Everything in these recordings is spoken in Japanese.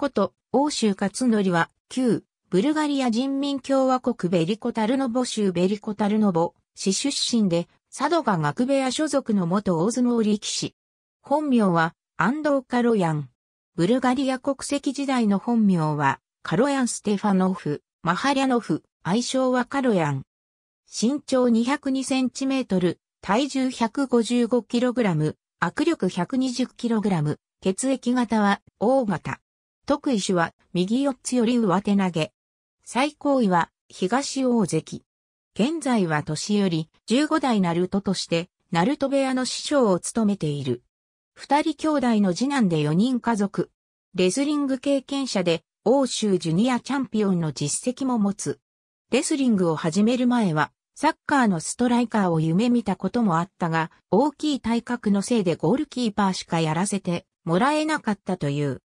こと、欧州勝則は、旧、ブルガリア人民共和国ベリコタルノボ州ベリコタルノボ、市出身で、佐渡が学部屋所属の元大相撲力士。本名は、安藤カロヤン。ブルガリア国籍時代の本名は、カロヤン・ステファノフ、マハリャノフ、愛称はカロヤン。身長202センチメートル、体重155キログラム、握力120キログラム、血液型は O 型。特異種は右四つより上手投げ。最高位は東大関。現在は年より15代ナルトとして、ナルト部屋の師匠を務めている。二人兄弟の次男で4人家族。レスリング経験者で欧州ジュニアチャンピオンの実績も持つ。レスリングを始める前は、サッカーのストライカーを夢見たこともあったが、大きい体格のせいでゴールキーパーしかやらせてもらえなかったという。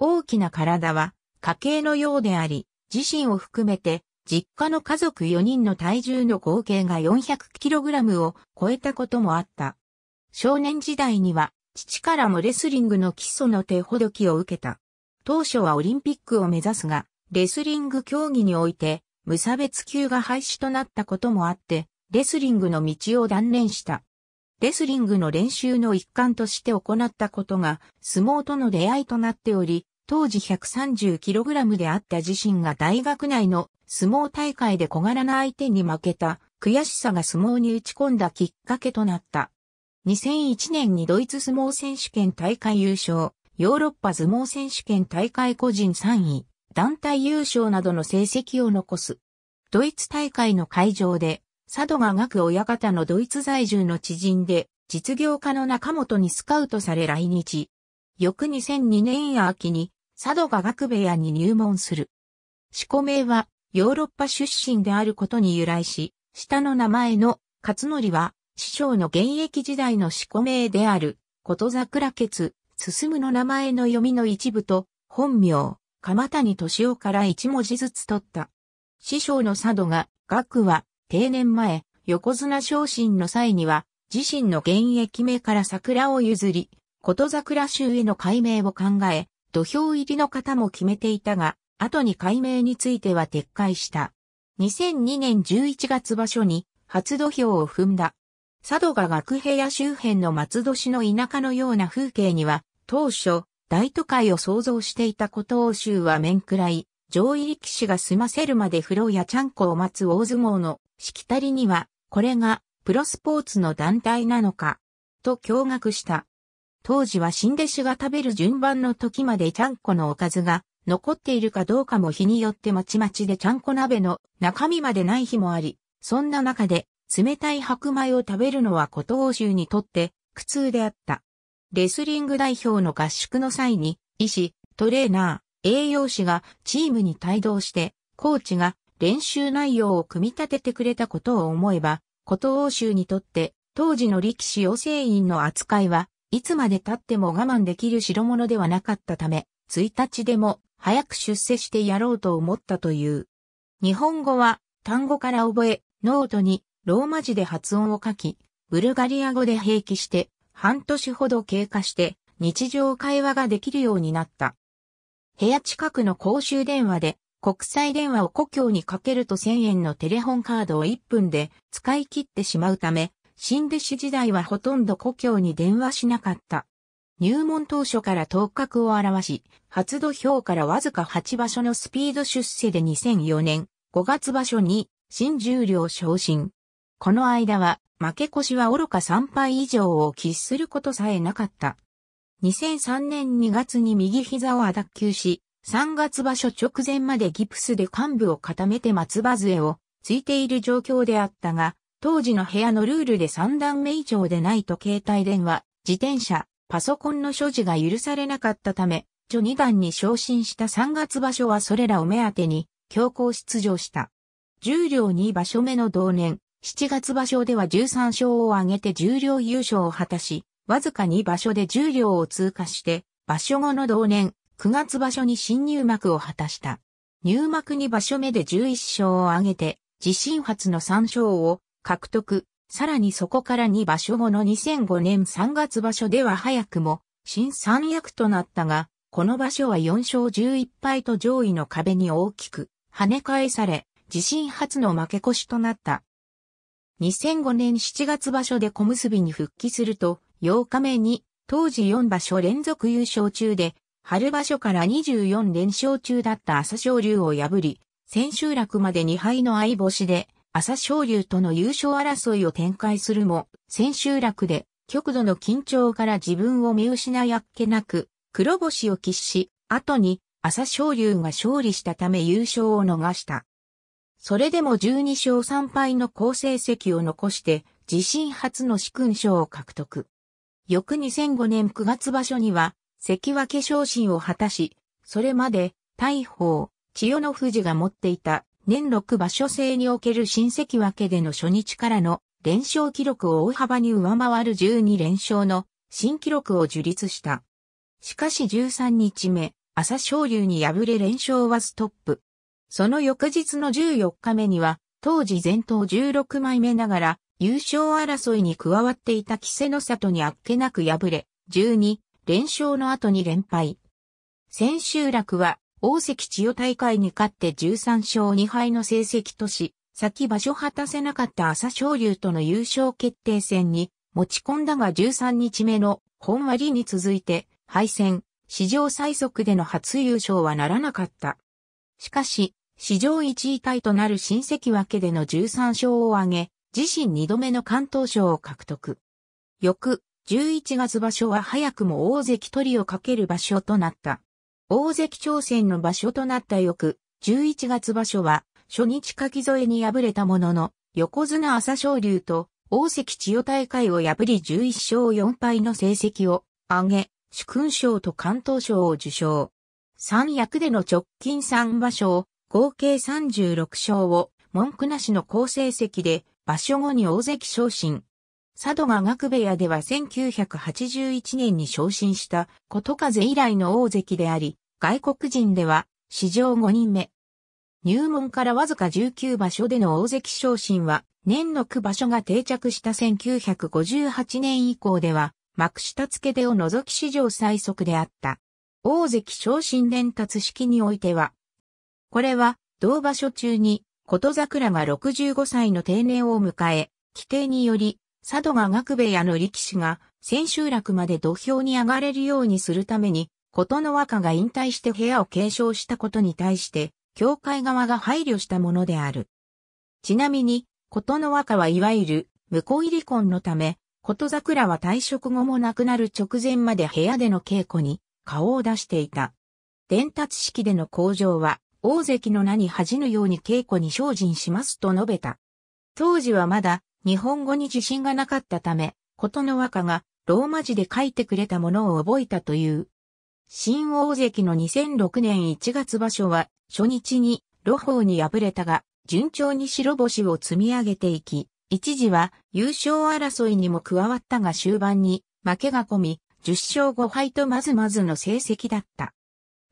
大きな体は家系のようであり、自身を含めて実家の家族4人の体重の合計が 400kg を超えたこともあった。少年時代には父からもレスリングの基礎の手ほどきを受けた。当初はオリンピックを目指すが、レスリング競技において無差別級が廃止となったこともあって、レスリングの道を断念した。レスリングの練習の一環として行ったことが、相撲との出会いとなっており、当時 130kg であった自身が大学内の相撲大会で小柄な相手に負けた悔しさが相撲に打ち込んだきっかけとなった。2001年にドイツ相撲選手権大会優勝、ヨーロッパ相撲選手権大会個人3位、団体優勝などの成績を残す。ドイツ大会の会場で佐渡が学親方のドイツ在住の知人で、実業家の中本にスカウトされ来日。翌2002年秋に、佐渡が学部屋に入門する。四股名は、ヨーロッパ出身であることに由来し、下の名前の勝則は、師匠の現役時代の四股名である、こと桜決、進の名前の読みの一部と、本名、鎌谷敏夫から一文字ずつ取った。師匠の佐渡が、学は、定年前、横綱昇進の際には、自身の現役名から桜を譲り、琴桜州への改名を考え、土俵入りの方も決めていたが、後に改名については撤回した。2002年11月場所に初土俵を踏んだ。佐渡が学部屋周辺の松戸市の田舎のような風景には、当初、大都会を想像していたことを州は面食らい、上位力士が済ませるまで風呂やちゃんこを待つ大相撲のしきたりには、これがプロスポーツの団体なのか、と驚愕した。当時は新弟子が食べる順番の時までちゃんこのおかずが残っているかどうかも日によってまちまちでちゃんこ鍋の中身までない日もあり、そんな中で冷たい白米を食べるのは古東州にとって苦痛であった。レスリング代表の合宿の際に、医師、トレーナー、栄養士がチームに帯同して、コーチが練習内容を組み立ててくれたことを思えば、琴欧州にとって当時の力士養成員の扱いはいつまで経っても我慢できる代物ではなかったため、1日でも早く出世してやろうと思ったという。日本語は単語から覚え、ノートにローマ字で発音を書き、ブルガリア語で併記して半年ほど経過して日常会話ができるようになった。部屋近くの公衆電話で国際電話を故郷にかけると1000円のテレホンカードを1分で使い切ってしまうため、新弟子時代はほとんど故郷に電話しなかった。入門当初から頭角を表し、初土俵からわずか8場所のスピード出世で2004年5月場所に新十両昇進。この間は負け越しは愚か3敗以上を喫することさえなかった。2003年2月に右膝を脱臼し、3月場所直前までギプスで幹部を固めて松葉杖をついている状況であったが、当時の部屋のルールで三段目以上でないと携帯電話、自転車、パソコンの所持が許されなかったため、女二段に昇進した3月場所はそれらを目当てに強行出場した。十両2場所目の同年、7月場所では13勝を挙げて十両優勝を果たし、わずか2場所で十両を通過して、場所後の同年、9月場所に新入幕を果たした。入幕2場所目で11勝を挙げて、自身初の3勝を獲得。さらにそこから2場所後の2005年3月場所では早くも新三役となったが、この場所は4勝11敗と上位の壁に大きく跳ね返され、自身初の負け越しとなった。2005年7月場所で小結に復帰すると、8日目に当時4場所連続優勝中で春場所から24連勝中だった朝青龍を破り、千秋楽まで2敗の相星で、朝青龍との優勝争いを展開するも、千秋楽で、極度の緊張から自分を見失いあっけなく、黒星を喫し、後に、朝青龍が勝利したため優勝を逃した。それでも12勝3敗の好成績を残して、自身初の四勲賞を獲得。翌2005年9月場所には、関脇昇進を果たし、それまで、大砲、千代の富士が持っていた年6場所制における新関脇での初日からの連勝記録を大幅に上回る12連勝の新記録を樹立した。しかし13日目、朝昇龍に敗れ連勝はストップ。その翌日の14日目には、当時前頭16枚目ながら、優勝争いに加わっていた稀勢の里にあっけなく敗れ、12、連勝の後に連敗。千秋楽は、大関千代大会に勝って13勝2敗の成績とし、先場所果たせなかった朝青龍との優勝決定戦に持ち込んだが13日目の本割に続いて敗戦、史上最速での初優勝はならなかった。しかし、史上1位タイとなる新関脇での13勝を挙げ、自身2度目の関東賞を獲得。翌、11月場所は早くも大関取りをかける場所となった。大関挑戦の場所となった翌、11月場所は、初日書き添えに敗れたものの、横綱朝青龍と大関千代大会を破り11勝4敗の成績を上げ、主勲賞と関東賞を受賞。三役での直近三場所、合計36勝を文句なしの好成績で、場所後に大関昇進。佐渡が学部屋では1981年に昇進したこと風以来の大関であり、外国人では史上5人目。入門からわずか19場所での大関昇進は、年の9場所が定着した1958年以降では、幕下付けでを除き史上最速であった。大関昇進伝達式においては、これは同場所中に、琴桜が65歳の定年を迎え、規定により、佐渡が学部屋の力士が千秋楽まで土俵に上がれるようにするために、琴の若が引退して部屋を継承したことに対して、協会側が配慮したものである。ちなみに、琴の若はいわゆる、向こう入り婚のため、琴桜は退職後も亡くなる直前まで部屋での稽古に顔を出していた。伝達式での向上は、大関の名に恥じぬように稽古に精進しますと述べた。当時はまだ日本語に自信がなかったため、ことの和歌がローマ字で書いてくれたものを覚えたという。新大関の2006年1月場所は、初日に、露法に敗れたが、順調に白星を積み上げていき、一時は優勝争いにも加わったが終盤に負けが込み、10勝5敗とまずまずの成績だった。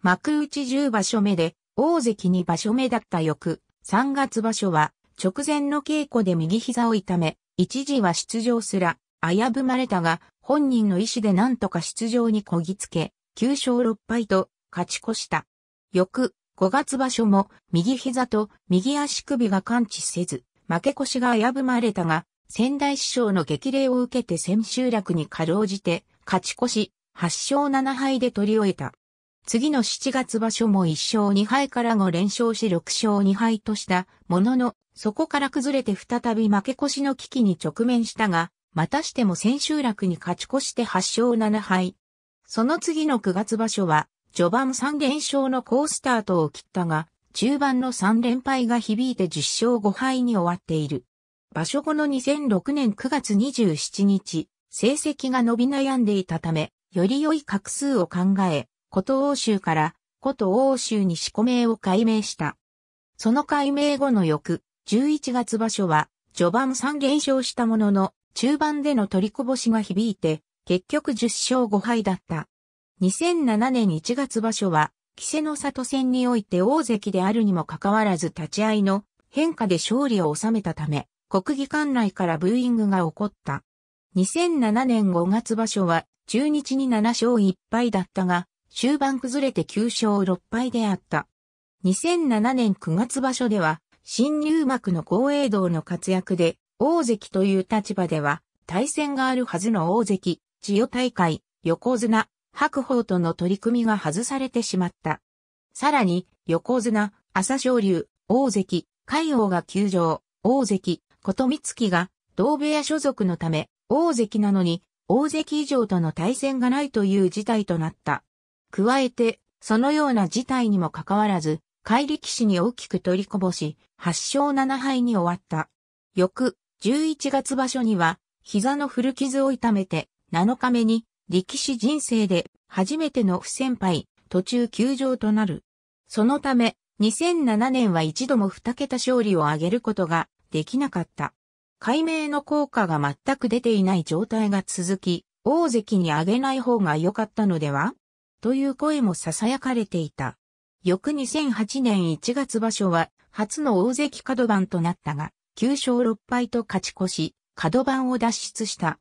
幕内10場所目で、大関2場所目だった翌、3月場所は、直前の稽古で右膝を痛め、一時は出場すら、危ぶまれたが、本人の意思で何とか出場にこぎつけ、9勝6敗と勝ち越した。翌5月場所も右膝と右足首が感知せず、負け越しが危ぶまれたが、仙台師匠の激励を受けて千秋楽にかろうじて勝ち越し、8勝7敗で取り終えた。次の7月場所も1勝2敗から5連勝し6勝2敗としたものの、そこから崩れて再び負け越しの危機に直面したが、またしても千秋楽に勝ち越して8勝7敗。その次の9月場所は、序盤3連勝の好スタートを切ったが、中盤の3連敗が響いて10勝5敗に終わっている。場所後の2006年9月27日、成績が伸び悩んでいたため、より良い画数を考え、こと欧州から、こと欧州に四個名を改名した。その改名後の翌、11月場所は、序盤3連勝したものの、中盤での取りこぼしが響いて、結局10勝5敗だった。2007年1月場所は、稀勢の里戦において大関であるにもかかわらず立ち合いの変化で勝利を収めたため、国技館内からブーイングが起こった。2007年5月場所は、中日に7勝1敗だったが、終盤崩れて9勝6敗であった。2007年9月場所では、新入幕の光栄道の活躍で、大関という立場では、対戦があるはずの大関、千代大会、横綱、白鵬との取り組みが外されてしまった。さらに、横綱、朝青龍、大関、海王が休場、大関、琴光月が、同部屋所属のため、大関なのに、大関以上との対戦がないという事態となった。加えて、そのような事態にもかかわらず、怪力士に大きく取りこぼし、8勝7敗に終わった。翌、11月場所には、膝の古傷を痛めて、7日目に、力士人生で、初めての不戦敗、途中休場となる。そのため、2007年は一度も2桁勝利を挙げることができなかった。解明の効果が全く出ていない状態が続き、大関に上げない方が良かったのではという声も囁かれていた。翌2008年1月場所は、初の大関角番となったが、9勝6敗と勝ち越し、角番を脱出した。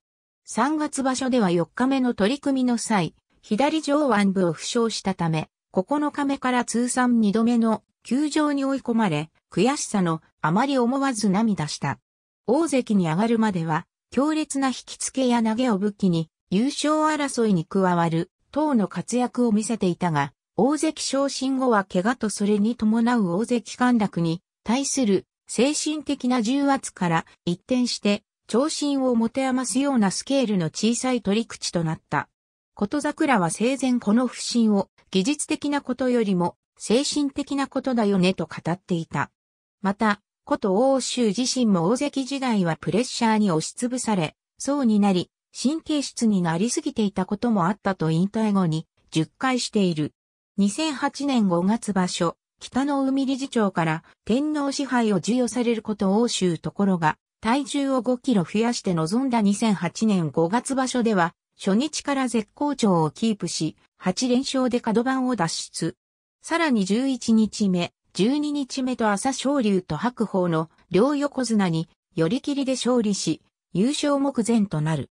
3月場所では4日目の取り組みの際、左上腕部を負傷したため、9日目から通算2度目の休場に追い込まれ、悔しさのあまり思わず涙した。大関に上がるまでは、強烈な引き付けや投げを武器に、優勝争いに加わる、等の活躍を見せていたが、大関昇進後は怪我とそれに伴う大関陥落に対する精神的な重圧から一転して昇進を持て余すようなスケールの小さい取り口となった。こと桜は生前この不信を技術的なことよりも精神的なことだよねと語っていた。また、こと欧州自身も大関時代はプレッシャーに押しつぶされ、そうになり、神経質になりすぎていたこともあったと引退後に、10回している。2008年5月場所、北の海理事長から天皇支配を授与されることを欧州ところが、体重を5キロ増やして臨んだ2008年5月場所では、初日から絶好調をキープし、8連勝で角番を脱出。さらに11日目、12日目と朝昇龍と白鵬の両横綱に寄り切りで勝利し、優勝目前となる。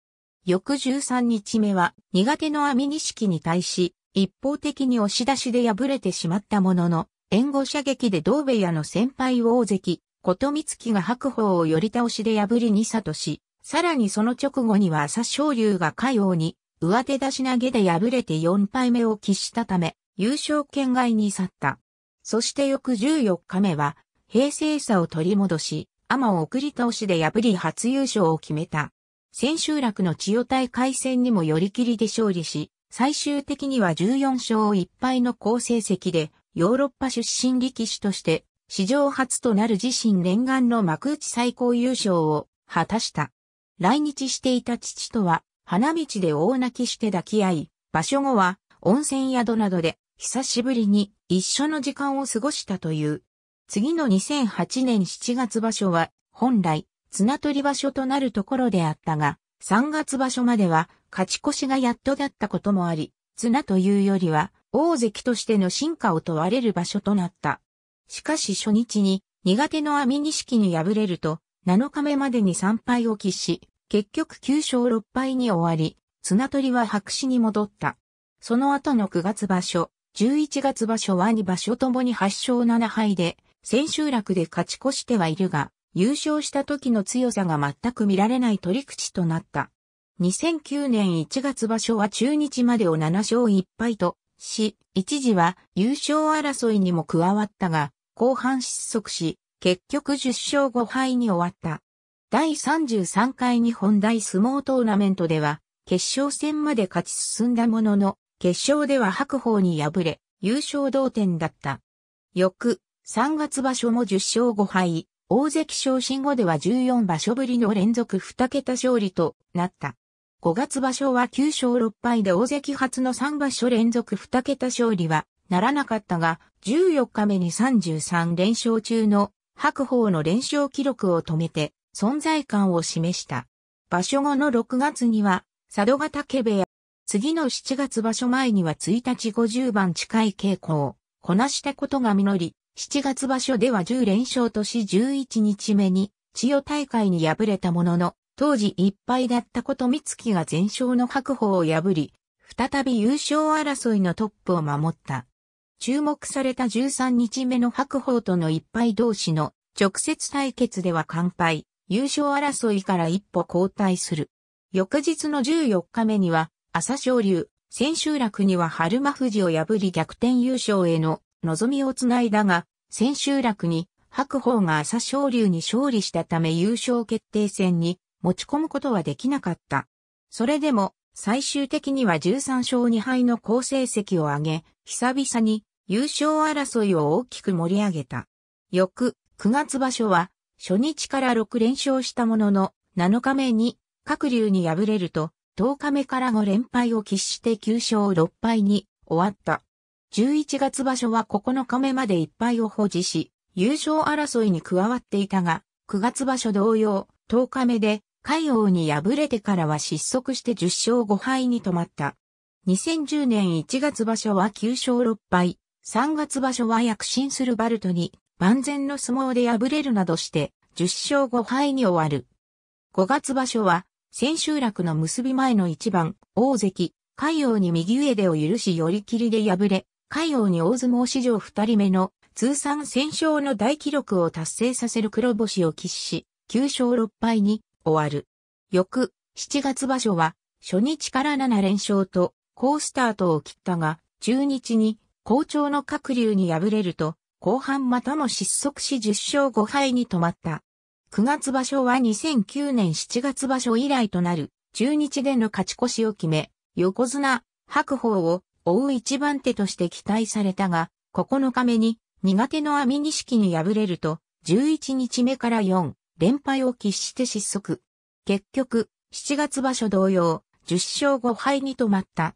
翌13日目は苦手の網錦に対し、一方的に押し出しで敗れてしまったものの、援護射撃で同部屋の先輩大関、琴光輝が白鵬を寄り倒しで破りに差とし、さらにその直後には朝青龍が海王に、上手出し投げで敗れて4敗目を喫したため、優勝圏外に去った。そして翌14日目は、平成差を取り戻し、天を送り倒しで破り初優勝を決めた。千秋楽の千代大海戦にも寄り切りで勝利し、最終的には14勝1敗の好成績で、ヨーロッパ出身力士として、史上初となる自身念願の幕内最高優勝を果たした。来日していた父とは、花道で大泣きして抱き合い、場所後は温泉宿などで久しぶりに一緒の時間を過ごしたという。次の2008年7月場所は、本来綱取り場所となるところであったが、3月場所までは勝ち越しがやっとだったこともあり、綱というよりは大関としての進化を問われる場所となった。しかし初日に苦手の網錦に敗れると、7日目までに3敗を喫し、結局9勝6敗に終わり、綱取りは白紙に戻った。その後の9月場所、11月場所は2場所ともに8勝7敗で、千秋楽で勝ち越してはいるが、優勝した時の強さが全く見られない取り口となった。2009年1月場所は中日までを7勝1敗とし、一時は優勝争いにも加わったが、後半失速し、結局10勝5敗に終わった。第33回日本大相撲トーナメントでは、決勝戦まで勝ち進んだものの、決勝では白鵬に敗れ、優勝同点だった。翌、3月場所も10勝5敗、大関昇進後では14場所ぶりの連続2桁勝利となった。5月場所は9勝6敗で大関初の3場所連続2桁勝利はならなかったが、14日目に33連勝中の白鵬の連勝記録を止めて存在感を示した。場所後の6月には佐渡ヶ岳部屋、次の7月場所前には1日50番近い稽古をこなしたことが実り、7月場所では10連勝とし11日目に、千代大会に敗れたものの、当時一敗だったこと三月が全勝の白鵬を破り、再び優勝争いのトップを守った。注目された13日目の白鵬との一敗同士の直接対決では完敗、優勝争いから一歩後退する。翌日の14日目には、朝昇龍、千秋楽には春馬富士を破り逆転優勝への望みをつないだが、千秋楽に白鵬が朝青龍に勝利したため優勝決定戦に持ち込むことはできなかった。それでも最終的には13勝2敗の好成績を上げ、久々に優勝争いを大きく盛り上げた。翌9月場所は初日から6連勝したものの7日目に各流に敗れると10日目から5連敗を喫して9勝6敗に終わった。11月場所は9日目まで1敗を保持し、優勝争いに加わっていたが、9月場所同様、10日目で、海王に敗れてからは失速して10勝5敗に止まった。2010年1月場所は9勝6敗、3月場所は躍進するバルトに万全の相撲で敗れるなどして10勝5敗に終わる。5月場所は千秋楽の結び前の一番、大関、海洋に右上手を許し寄り切りで敗れ、海洋に大相撲史上二人目の通算戦勝の大記録を達成させる黒星を喫し、9勝6敗に終わる。翌7月場所は初日から7連勝と好スタートを切ったが、中日に好調の各流に敗れると、後半またも失速し10勝5敗に止まった。9月場所は2009年7月場所以来となる中日での勝ち越しを決め、横綱、白鵬を追う一番手として期待されたが、9日目に苦手の網錦に敗れると、11日目から4連敗を喫して失速。結局、7月場所同様、10勝5敗に止まった。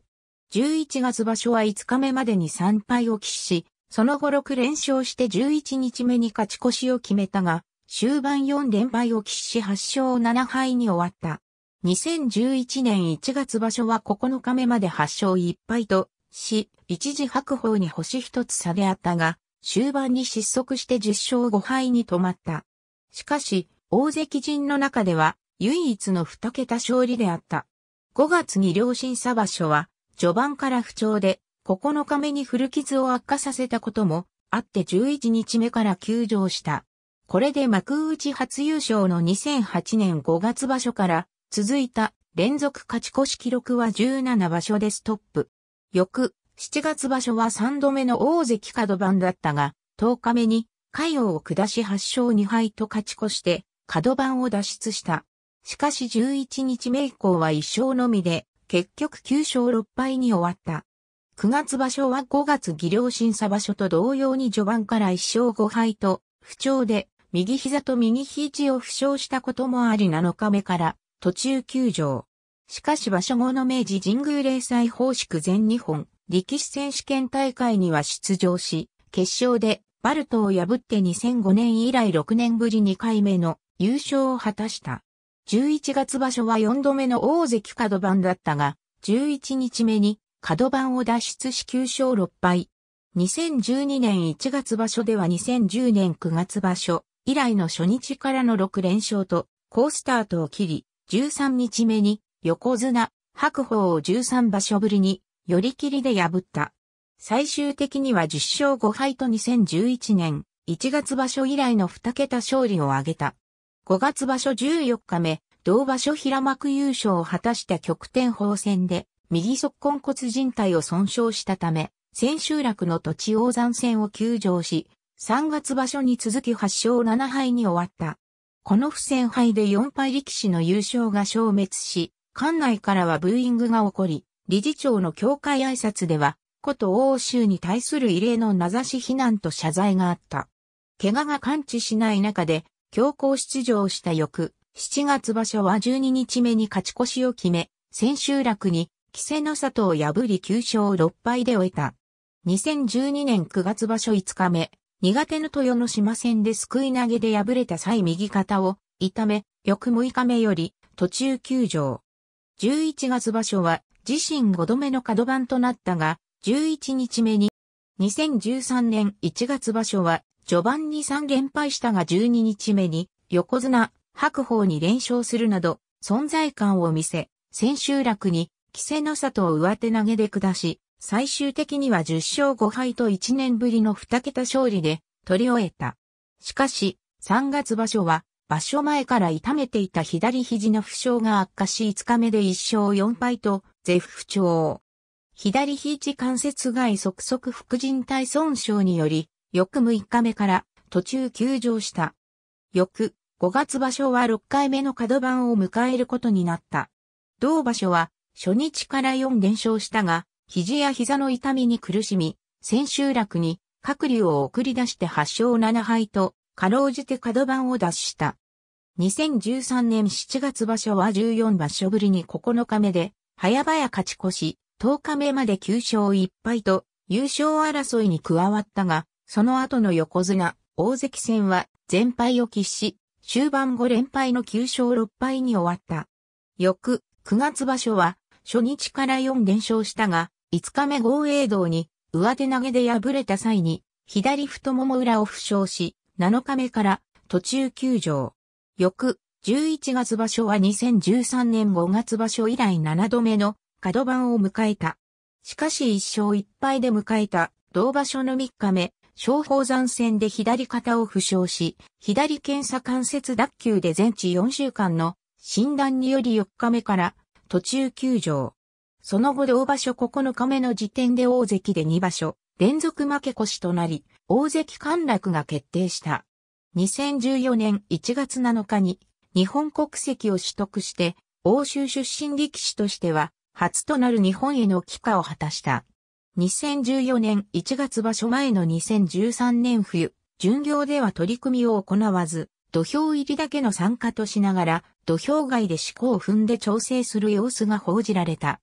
11月場所は5日目までに3敗を喫し、その後6連勝して11日目に勝ち越しを決めたが、終盤4連敗を喫し8勝7敗に終わった。2011年1月場所は9日目まで8勝1敗とし、一時白鵬に星一つ差であったが、終盤に失速して10勝5敗に止まった。しかし、大関陣の中では唯一の二桁勝利であった。5月に両親差場所は、序盤から不調で、9日目に古傷を悪化させたことも、あって11日目から休場した。これで幕内初優勝の2008年5月場所から続いた連続勝ち越し記録は17場所でストップ。翌、7月場所は3度目の大関角番だったが、10日目に、海洋を下し8勝2敗と勝ち越して、角番を脱出した。しかし11日目以降は1勝のみで、結局9勝6敗に終わった。9月場所は5月技量審査場所と同様に序盤から1勝5敗と、不調で、右膝と右肘を負傷したこともあり7日目から、途中休場。しかし場所後の明治神宮霊祭方式全日本力士選手権大会には出場し、決勝でバルトを破って2005年以来6年ぶり2回目の優勝を果たした。11月場所は4度目の大関角番だったが、11日目に角番を脱出し9勝6敗。2012年1月場所では2010年9月場所以来の初日からの6連勝と、ースタートを切り、13日目に横綱、白鵬を13場所ぶりに、寄り切りで破った。最終的には10勝5敗と2011年、1月場所以来の2桁勝利を挙げた。5月場所14日目、同場所平幕優勝を果たした極天砲戦で、右側根骨靭帯を損傷したため、千秋楽の土地王山戦を休場し、3月場所に続き8勝7敗に終わった。この不戦敗で4敗力士の優勝が消滅し、館内からはブーイングが起こり、理事長の教会挨拶では、こと欧州に対する異例の名指し非難と謝罪があった。怪我が感知しない中で、強行出場した翌、7月場所は12日目に勝ち越しを決め、千秋楽に、稀勢の里を破り9勝6敗で終えた。2012年9月場所5日目、苦手の豊野島戦で救い投げで敗れた際右肩を痛め、翌6日目より途中休場。11月場所は自身5度目の角番となったが、11日目に、2013年1月場所は、序盤に3連敗したが12日目に、横綱、白鵬に連勝するなど、存在感を見せ、千秋楽に、稀勢の里を上手投げで下し、最終的には10勝5敗と1年ぶりの2桁勝利で、取り終えた。しかし、3月場所は、場所前から痛めていた左肘の負傷が悪化し5日目で1勝4敗と、絶不調。左肘関節外側側副靭帯損傷により、翌6日目から途中休場した。翌5月場所は6回目の角番を迎えることになった。同場所は初日から4連勝したが、肘や膝の痛みに苦しみ、千秋楽に、各竜を送り出して8勝7敗と、かろうじて角番を脱した。2013年7月場所は14場所ぶりに9日目で、早々勝ち越し、10日目まで9勝1敗と、優勝争いに加わったが、その後の横綱、大関戦は全敗を喫し、終盤5連敗の9勝6敗に終わった。翌、9月場所は、初日から4連勝したが、5日目豪栄道に、上手投げで敗れた際に、左太もも裏を負傷し、7日目から途中休場。翌11月場所は2013年5月場所以来7度目の角番を迎えた。しかし1勝1敗で迎えた同場所の3日目、小宝山戦で左肩を負傷し、左検査関節脱臼で全治4週間の診断により4日目から途中休場。その後同場所9日目の時点で大関で2場所、連続負け越しとなり、大関陥落が決定した。2014年1月7日に日本国籍を取得して、欧州出身力士としては、初となる日本への帰化を果たした。2014年1月場所前の2013年冬、巡業では取り組みを行わず、土俵入りだけの参加としながら、土俵外で思考を踏んで調整する様子が報じられた。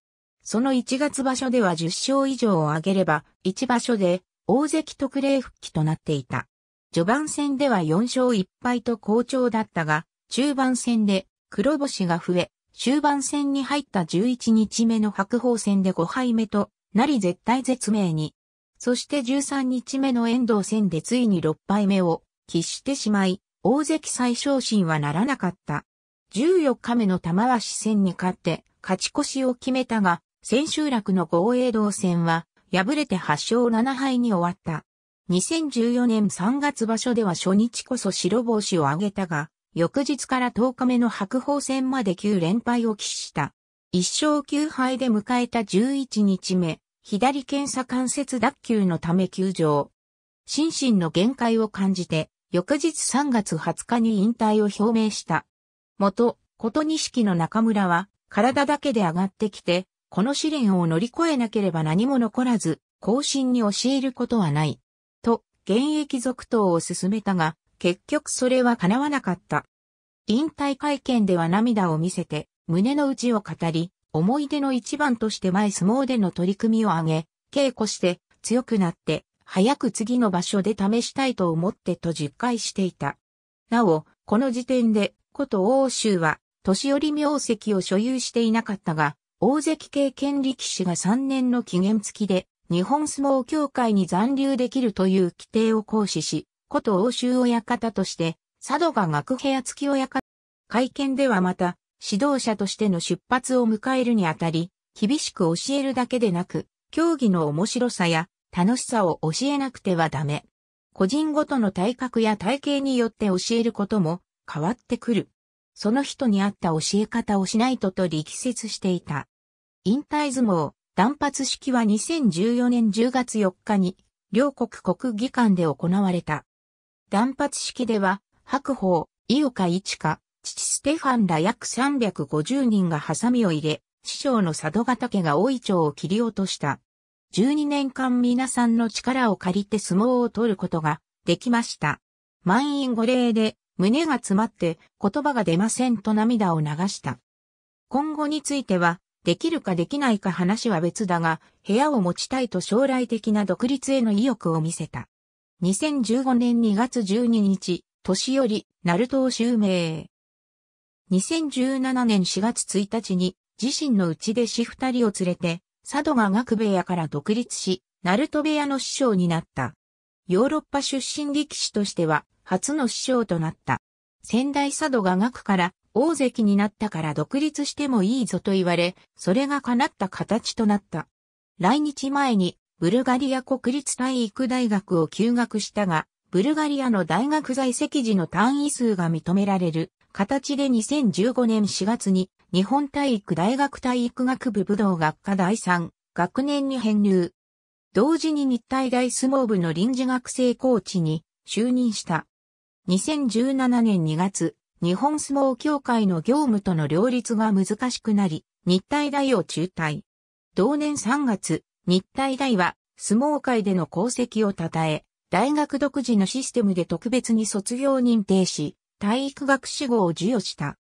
その1月場所では10勝以上を挙げれば、1場所で大関特例復帰となっていた。序盤戦では4勝1敗と好調だったが、中盤戦で黒星が増え、終盤戦に入った11日目の白鵬戦で5敗目となり絶対絶命に。そして13日目の遠藤戦でついに6敗目を喫してしまい、大関再昇進はならなかった。14日目の玉鷲戦に勝って勝ち越しを決めたが、千秋楽の豪栄道戦は、敗れて8勝7敗に終わった。2014年3月場所では初日こそ白星を挙げたが、翌日から10日目の白鵬戦まで9連敗を喫した。1勝9敗で迎えた11日目、左検査関節脱臼のため休場。心身の限界を感じて、翌日3月20日に引退を表明した。元、琴錦の中村は、体だけで上がってきて、この試練を乗り越えなければ何も残らず、後進に教えることはない。と、現役続投を進めたが、結局それは叶わなかった。引退会見では涙を見せて、胸の内を語り、思い出の一番として前相撲での取り組みを挙げ、稽古して強くなって、早く次の場所で試したいと思ってと実戒していた。なお、この時点で、こと欧州は、年寄り名跡を所有していなかったが、大関経験力士が3年の期限付きで、日本相撲協会に残留できるという規定を行使し、こと欧州親方として、佐渡が学部屋付き親方。会見ではまた、指導者としての出発を迎えるにあたり、厳しく教えるだけでなく、競技の面白さや楽しさを教えなくてはダメ。個人ごとの体格や体型によって教えることも変わってくる。その人に合った教え方をしないとと力説していた。引退相撲、断髪式は2014年10月4日に、両国国技館で行われた。断髪式では、白鵬、井岡一華、父ステファンら約350人がハサミを入れ、師匠の佐渡ヶ岳が大井町を切り落とした。12年間皆さんの力を借りて相撲を取ることができました。満員御礼で胸が詰まって言葉が出ませんと涙を流した。今後については、できるかできないか話は別だが、部屋を持ちたいと将来的な独立への意欲を見せた。2015年2月12日、年寄り、ナルトを襲名。2017年4月1日に、自身のうちで死二人を連れて、佐渡が学部屋から独立し、ナルト部屋の師匠になった。ヨーロッパ出身力士としては、初の師匠となった。仙台佐渡が学から大関になったから独立してもいいぞと言われ、それが叶った形となった。来日前にブルガリア国立体育大学を休学したが、ブルガリアの大学在籍時の単位数が認められる形で2015年4月に日本体育大学体育学部武道学科第3学年に編入。同時に日体大相撲部の臨時学生コーチに就任した。2017年2月、日本相撲協会の業務との両立が難しくなり、日体大を中退。同年3月、日体大は相撲界での功績を称え、大学独自のシステムで特別に卒業認定し、体育学士号を授与した。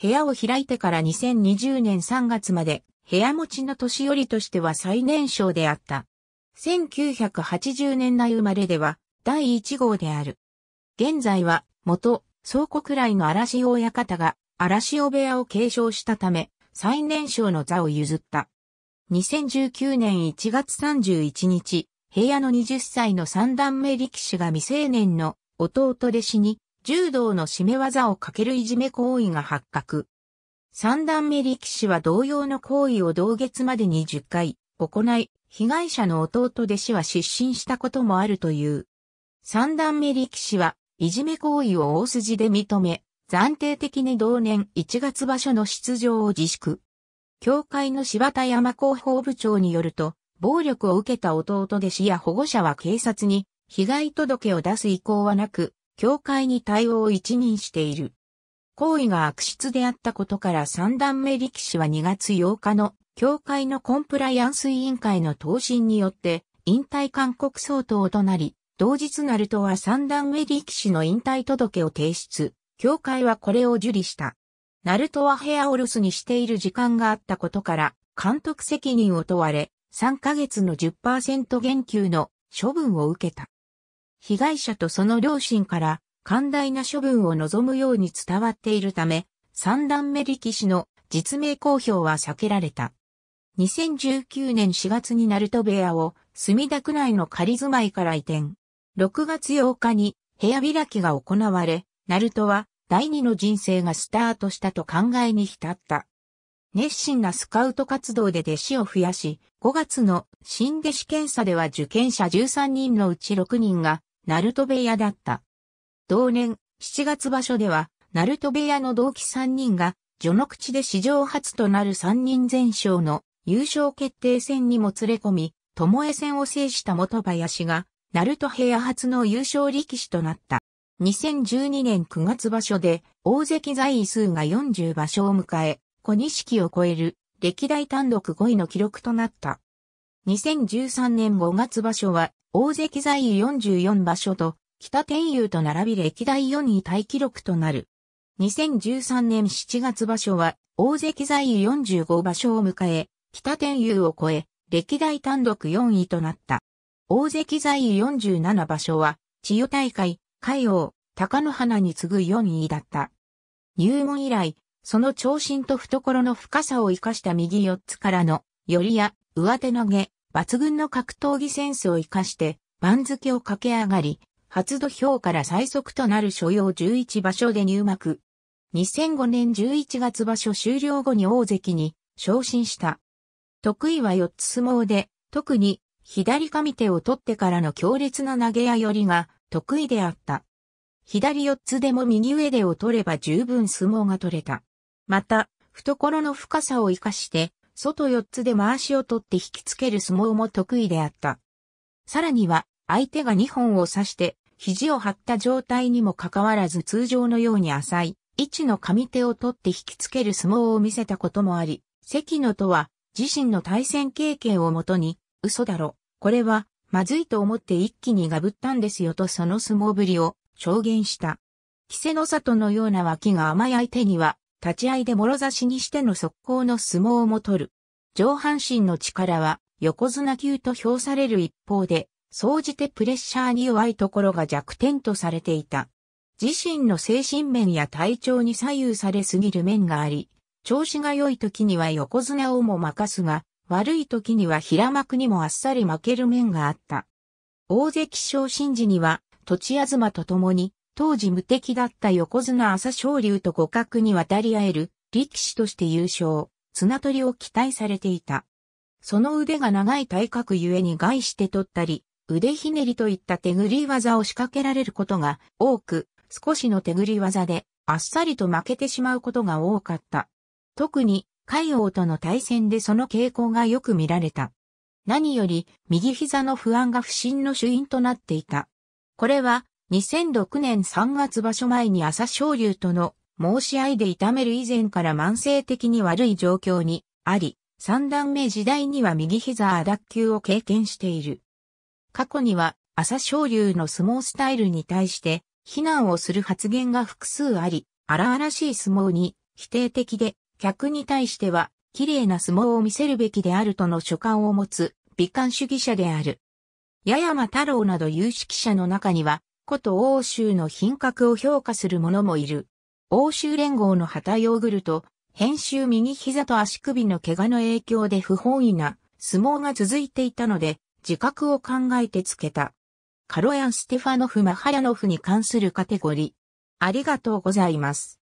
部屋を開いてから2020年3月まで、部屋持ちの年寄りとしては最年少であった。1980年代生まれでは、第1号である。現在は、元、倉庫くらいの嵐汐親方が、嵐汐部屋を継承したため、最年少の座を譲った。2019年1月31日、平野の20歳の三段目力士が未成年の弟弟子に柔道の締め技をかけるいじめ行為が発覚。三段目力士は同様の行為を同月までに10回行い、被害者の弟弟子は失神したこともあるという。三段目力士はいじめ行為を大筋で認め、暫定的に同年1月場所の出場を自粛。教会の柴田山広報部長によると、暴力を受けた弟弟子や保護者は警察に被害届を出す意向はなく、教会に対応を一任している。行為が悪質であったことから三段目力士は2月8日の教会のコンプライアンス委員会の答申によって引退勧告相当となり、同日ナルトは三段目力士の引退届を提出。協会はこれを受理した。ナルトは部屋を留守にしている時間があったことから、監督責任を問われ、3ヶ月の10%減給の処分を受けた。被害者とその両親から、寛大な処分を望むように伝わっているため、三段目力士の実名公表は避けられた。2019年4月にナルト部屋を墨田区内の仮住まいから移転。6月8日に部屋開きが行われ、ナルトは第二の人生がスタートしたと考えに浸った。熱心なスカウト活動で弟子を増やし、5月の新弟子検査では受験者13人のうち6人が、ナルト部屋だった。同年、7月場所では、ナルト部屋の同期3人が、序の口で史上初となる3人全勝の優勝決定戦にも連れ込み、巴戦を制した元林が、ナルト屋初の優勝力士となった。2012年9月場所で、大関在位数が40場所を迎え、小錦を超える、歴代単独5位の記録となった。2013年5月場所は、大関在位44場所と、北天佑と並び歴代4位タイ記録となる。2013年7月場所は、大関在位45場所を迎え、北天佑を超え、歴代単独4位となった。大関在位47場所は、千代大会、海王、高野花に次ぐ4位だった。入門以来、その長身と懐の深さを生かした右4つからの、寄りや、上手投げ、抜群の格闘技センスを生かして、番付を駆け上がり、初土俵から最速となる所要11場所で入幕。2005年11月場所終了後に大関に昇進した。得意は4つ相撲で、特に左上手を取ってからの強烈な投げや寄りが得意であった。左四つでも右上手を取れば十分相撲が取れた。また、懐の深さを活かして、外四つで回しを取って引きつける相撲も得意であった。さらには、相手が二本を刺して、肘を張った状態にもかかわらず通常のように浅い、位置の上手を取って引きつける相撲を見せたこともあり、関野とは自身の対戦経験をもとに嘘だろ。これは、まずいと思って一気にがぶったんですよとその相撲ぶりを証言した。稀勢の里のような脇が甘い相手には、立ち合いでもろ差しにしての速攻の相撲も取る。上半身の力は横綱級と評される一方で、総じてプレッシャーに弱いところが弱点とされていた。自身の精神面や体調に左右されすぎる面があり、調子が良い時には横綱をも任すが、悪い時には平幕にもあっさり負ける面があった。大関昇進時には、土地東と共に、当時無敵だった横綱朝昇龍と互角に渡り合える力士として優勝、綱取りを期待されていた。その腕が長い体格ゆえに害して取ったり、腕ひねりといった手繰り技を仕掛けられることが多く、少しの手繰り技であっさりと負けてしまうことが多かった。特に海王との対戦でその傾向がよく見られた。何より、右膝の不安が不審の主因となっていた。これは、2006年3月場所前に朝昇竜との申し合いで痛める以前から慢性的に悪い状況にあり、三段目時代には右膝脱臼を経験している。過去には、朝昇竜の相撲スタイルに対して、非難をする発言が複数あり、荒々しい相撲に否定的で客に対しては、綺麗な相撲を見せるべきであるとの所感を持つ、美観主義者である。八山太郎など有識者の中には、古都欧州の品格を評価する者もいる。欧州連合の旗ヨーグルト、編集右膝と足首の怪我の影響で不本意な相撲が続いていたので、自覚を考えてつけた。カロヤン・ステファノフ・マハヤノフに関するカテゴリー。ありがとうございます。